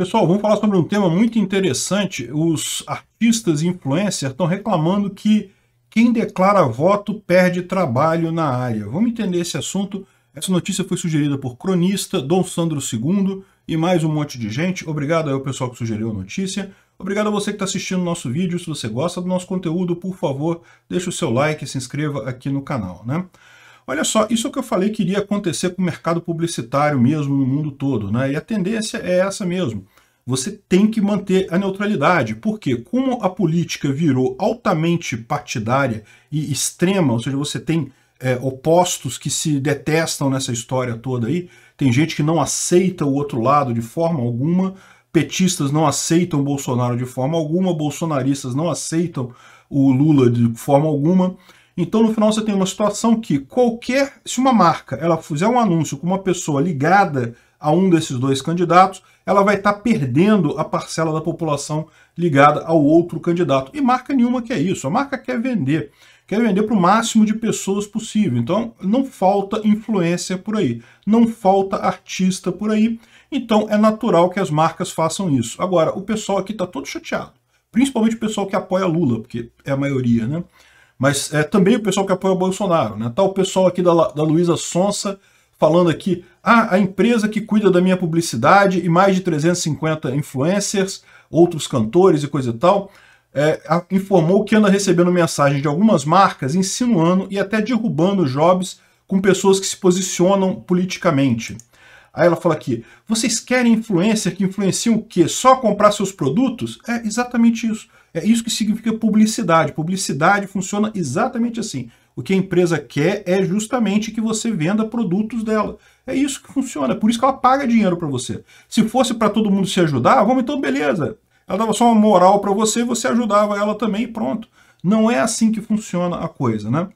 Pessoal, vamos falar sobre um tema muito interessante. Os artistas e influencers estão reclamando que quem declara voto perde trabalho na área. Vamos entender esse assunto. Essa notícia foi sugerida por cronista Dom Sandro II e mais um monte de gente. Obrigado ao pessoal que sugeriu a notícia. Obrigado a você que está assistindo o nosso vídeo. Se você gosta do nosso conteúdo, por favor, deixe o seu like e se inscreva aqui no canal. Né? Olha só, isso é que eu falei que iria acontecer com o mercado publicitário mesmo no mundo todo, né? E a tendência é essa mesmo. Você tem que manter a neutralidade, porque como a política virou altamente partidária e extrema, ou seja, você tem é, opostos que se detestam nessa história toda aí, tem gente que não aceita o outro lado de forma alguma, petistas não aceitam Bolsonaro de forma alguma, bolsonaristas não aceitam o Lula de forma alguma. Então, no final, você tem uma situação que qualquer... Se uma marca ela fizer um anúncio com uma pessoa ligada a um desses dois candidatos, ela vai estar tá perdendo a parcela da população ligada ao outro candidato. E marca nenhuma quer isso. A marca quer vender. Quer vender para o máximo de pessoas possível. Então, não falta influência por aí. Não falta artista por aí. Então, é natural que as marcas façam isso. Agora, o pessoal aqui está todo chateado. Principalmente o pessoal que apoia Lula, porque é a maioria, né? mas é, também o pessoal que apoia o Bolsonaro. Né? Tá o pessoal aqui da, da Luísa Sonsa falando aqui, ah, a empresa que cuida da minha publicidade e mais de 350 influencers, outros cantores e coisa e tal, é, informou que anda recebendo mensagem de algumas marcas insinuando e até derrubando jobs com pessoas que se posicionam politicamente. Aí ela fala aqui, vocês querem influencer que influenciam o quê? Só comprar seus produtos? É exatamente isso. É isso que significa publicidade. Publicidade funciona exatamente assim. O que a empresa quer é justamente que você venda produtos dela. É isso que funciona. Por isso que ela paga dinheiro para você. Se fosse para todo mundo se ajudar, vamos então, beleza. Ela dava só uma moral para você, você ajudava ela também e pronto. Não é assim que funciona a coisa, né?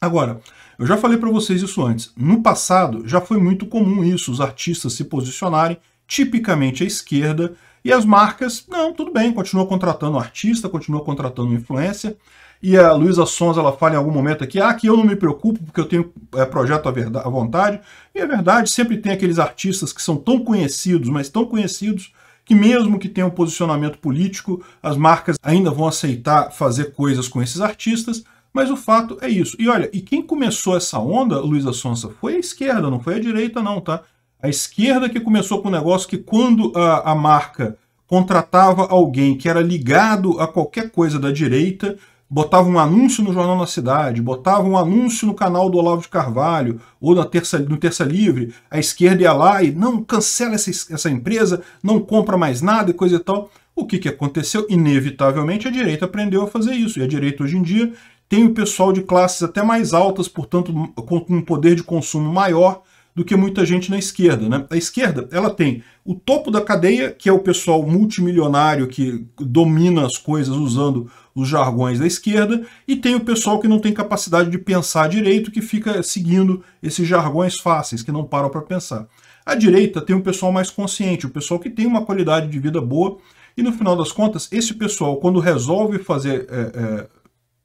Agora, eu já falei para vocês isso antes. No passado, já foi muito comum isso, os artistas se posicionarem tipicamente à esquerda, e as marcas, não, tudo bem, continua contratando artista, continua contratando influência. E a Luísa Sons, ela fala em algum momento aqui, ah, que eu não me preocupo porque eu tenho é, projeto à, verdade, à vontade. E é verdade, sempre tem aqueles artistas que são tão conhecidos, mas tão conhecidos, que mesmo que tenham um posicionamento político, as marcas ainda vão aceitar fazer coisas com esses artistas, mas o fato é isso. E olha, e quem começou essa onda, Luísa Sonsa, foi a esquerda, não foi a direita não, tá? A esquerda que começou com o negócio que quando a, a marca contratava alguém que era ligado a qualquer coisa da direita, botava um anúncio no Jornal na Cidade, botava um anúncio no canal do Olavo de Carvalho ou na terça, no Terça Livre, a esquerda ia lá e não cancela essa, essa empresa, não compra mais nada e coisa e tal. O que, que aconteceu? Inevitavelmente a direita aprendeu a fazer isso. E a direita hoje em dia tem o pessoal de classes até mais altas, portanto, com um poder de consumo maior, do que muita gente na esquerda. Né? A esquerda ela tem o topo da cadeia, que é o pessoal multimilionário que domina as coisas usando os jargões da esquerda, e tem o pessoal que não tem capacidade de pensar direito, que fica seguindo esses jargões fáceis, que não param para pensar. A direita tem o pessoal mais consciente, o pessoal que tem uma qualidade de vida boa, e no final das contas, esse pessoal, quando resolve fazer é, é,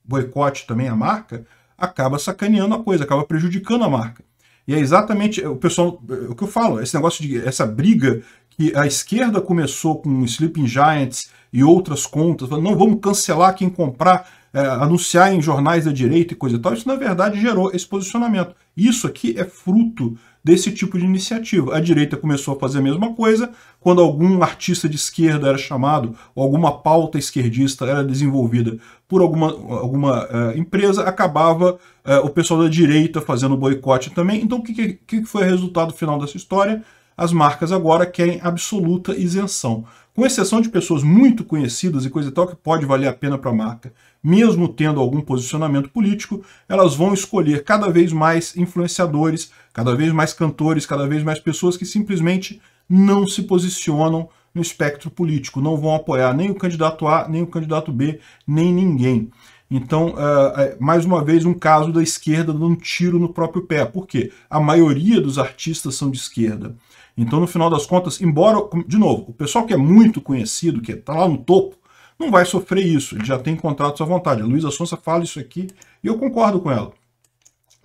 boicote também à marca, acaba sacaneando a coisa, acaba prejudicando a marca. E é exatamente o pessoal, é o que eu falo, esse negócio de essa briga que a esquerda começou com Sleeping Giants e outras contas, falando, não vamos cancelar quem comprar, é, anunciar em jornais da direita e coisa e tal, isso na verdade gerou esse posicionamento. Isso aqui é fruto desse tipo de iniciativa. A direita começou a fazer a mesma coisa quando algum artista de esquerda era chamado, ou alguma pauta esquerdista era desenvolvida por alguma, alguma uh, empresa, acabava uh, o pessoal da direita fazendo boicote também. Então, o que, que, que foi o resultado final dessa história? As marcas agora querem absoluta isenção com exceção de pessoas muito conhecidas e coisa e tal que pode valer a pena para a marca, mesmo tendo algum posicionamento político, elas vão escolher cada vez mais influenciadores, cada vez mais cantores, cada vez mais pessoas que simplesmente não se posicionam no espectro político, não vão apoiar nem o candidato A, nem o candidato B, nem ninguém. Então, é, é, mais uma vez, um caso da esquerda dando um tiro no próprio pé. Por quê? A maioria dos artistas são de esquerda. Então, no final das contas, embora, de novo, o pessoal que é muito conhecido, que está lá no topo, não vai sofrer isso. Ele já tem contratos à vontade. A Luísa Sonsa fala isso aqui e eu concordo com ela.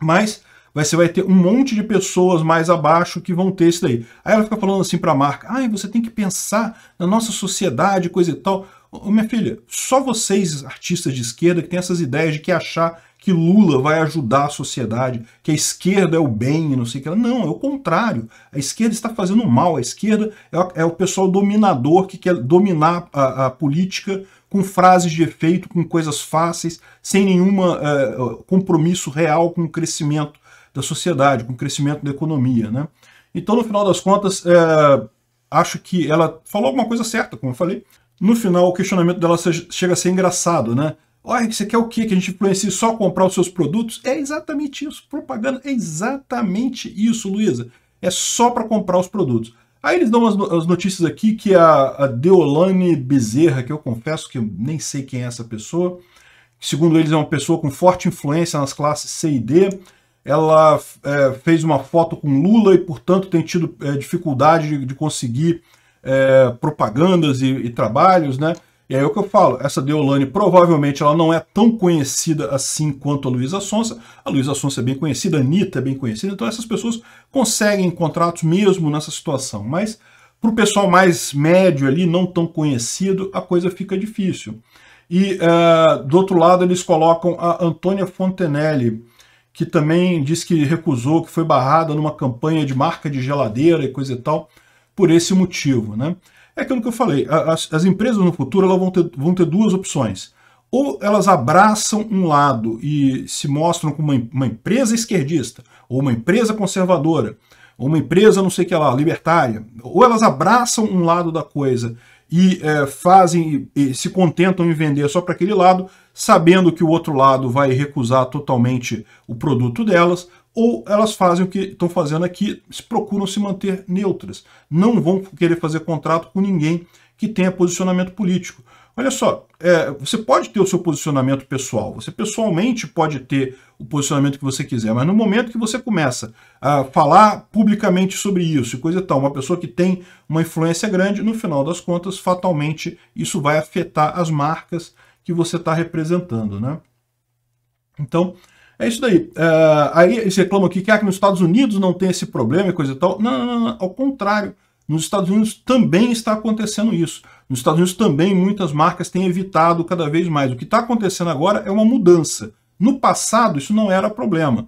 Mas você vai ter um monte de pessoas mais abaixo que vão ter isso daí. Aí ela fica falando assim para a marca, ah, você tem que pensar na nossa sociedade, coisa e tal. Ô, minha filha, só vocês, artistas de esquerda, que tem essas ideias de que achar que Lula vai ajudar a sociedade, que a esquerda é o bem e não sei o que. Não, é o contrário. A esquerda está fazendo mal. A esquerda é, é, o pessoal dominador que quer dominar a, a política com frases de efeito, com coisas fáceis, sem nenhum uh, compromisso real com o crescimento da sociedade, com o crescimento da economia. Né? Então, no final das contas, eh, acho que ela falou alguma coisa certa, como eu falei. No final, o questionamento dela chega a ser engraçado, né? Olha, você quer o quê? Que a gente influencie só comprar os seus produtos? É exatamente isso. Propaganda é exatamente isso, Luísa. É só para comprar os produtos. Aí eles dão as notícias aqui que a, a Deolane Bezerra, que eu confesso que eu nem sei quem é essa pessoa, segundo eles é uma pessoa com forte influência nas classes C e D, ela é, fez uma foto com Lula e, portanto, tem tido é, dificuldade de, de conseguir é, propagandas e, e, trabalhos, né? E aí é o que eu falo, essa Deolane provavelmente ela não é tão conhecida assim quanto a Luísa Sonsa. A Luísa Sonsa é bem conhecida, a Anitta é bem conhecida, então essas pessoas conseguem contratos mesmo nessa situação. Mas para o pessoal mais médio ali, não tão conhecido, a coisa fica difícil. E é, do outro lado eles colocam a Antônia Fontenelle, que também diz que recusou, que foi barrada numa campanha de marca de geladeira e coisa e tal por esse motivo. Né? É aquilo que eu falei, as, as empresas no futuro elas vão, ter, vão ter duas opções. Ou elas abraçam um lado e se mostram como uma, uma empresa esquerdista, ou uma empresa conservadora, ou uma empresa não sei o que lá, libertária. Ou elas abraçam um lado da coisa e é, fazem e se contentam em vender só para aquele lado, sabendo que o outro lado vai recusar totalmente o produto delas, ou elas fazem o que estão fazendo aqui, procuram se manter neutras. Não vão querer fazer contrato com ninguém que tenha posicionamento político. Olha só, é, você pode ter o seu posicionamento pessoal, você pessoalmente pode ter o posicionamento que você quiser, mas no momento que você começa a falar publicamente sobre isso e coisa e tal, uma pessoa que tem uma influência grande, no final das contas, fatalmente, isso vai afetar as marcas que você está representando, né? Então, é isso daí. Uh, aí eles reclamam aqui que, ah, que nos Estados Unidos não tem esse problema e coisa e tal. Não, não, não, não, ao contrário. Nos Estados Unidos também está acontecendo isso. Nos Estados Unidos também muitas marcas têm evitado cada vez mais. O que está acontecendo agora é uma mudança. No passado isso não era problema.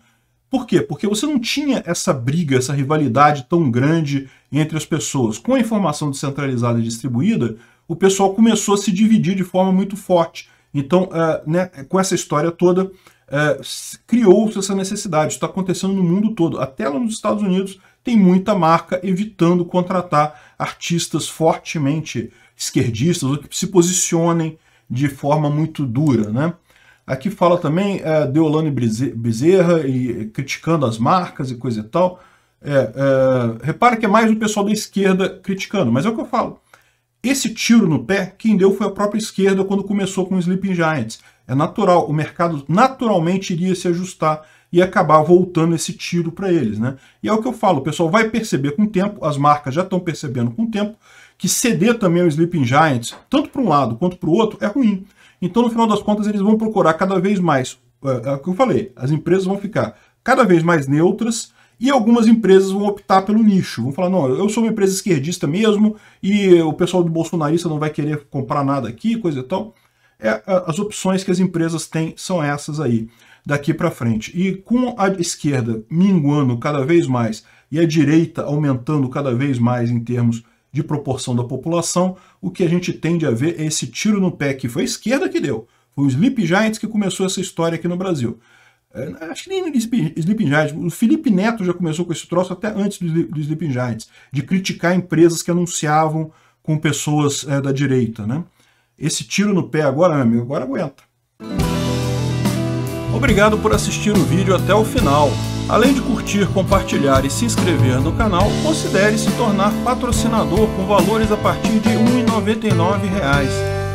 Por quê? Porque você não tinha essa briga, essa rivalidade tão grande entre as pessoas. Com a informação descentralizada e distribuída, o pessoal começou a se dividir de forma muito forte. Então, uh, né, com essa história toda, é, criou-se essa necessidade. Está acontecendo no mundo todo. Até lá nos Estados Unidos tem muita marca evitando contratar artistas fortemente esquerdistas ou que se posicionem de forma muito dura, né? Aqui fala também é, Deolane Bezerra e criticando as marcas e coisa e tal. É, é, repara que é mais o pessoal da esquerda criticando, mas é o que eu falo. Esse tiro no pé, quem deu foi a própria esquerda quando começou com o Sleeping Giants. É natural, o mercado naturalmente iria se ajustar e acabar voltando esse tiro para eles. Né? E é o que eu falo, o pessoal vai perceber com o tempo, as marcas já estão percebendo com o tempo, que ceder também ao Sleeping Giants, tanto para um lado quanto para o outro, é ruim. Então, no final das contas, eles vão procurar cada vez mais, é, é o que eu falei, as empresas vão ficar cada vez mais neutras, e algumas empresas vão optar pelo nicho, vão falar, não, eu sou uma empresa esquerdista mesmo, e o pessoal do bolsonarista não vai querer comprar nada aqui, coisa e tal. É, as opções que as empresas têm são essas aí, daqui para frente. E com a esquerda minguando cada vez mais e a direita aumentando cada vez mais em termos de proporção da população, o que a gente tende a ver é esse tiro no pé que foi a esquerda que deu. Foi o Sleep Giants que começou essa história aqui no Brasil. É, acho que nem no Sleeping Giants. O Felipe Neto já começou com esse troço até antes do Sleeping Giants, de criticar empresas que anunciavam com pessoas é, da direita. Né? Esse tiro no pé agora, meu amigo, agora aguenta. Obrigado por assistir o vídeo até o final. Além de curtir, compartilhar e se inscrever no canal, considere se tornar patrocinador com valores a partir de R$ 1,99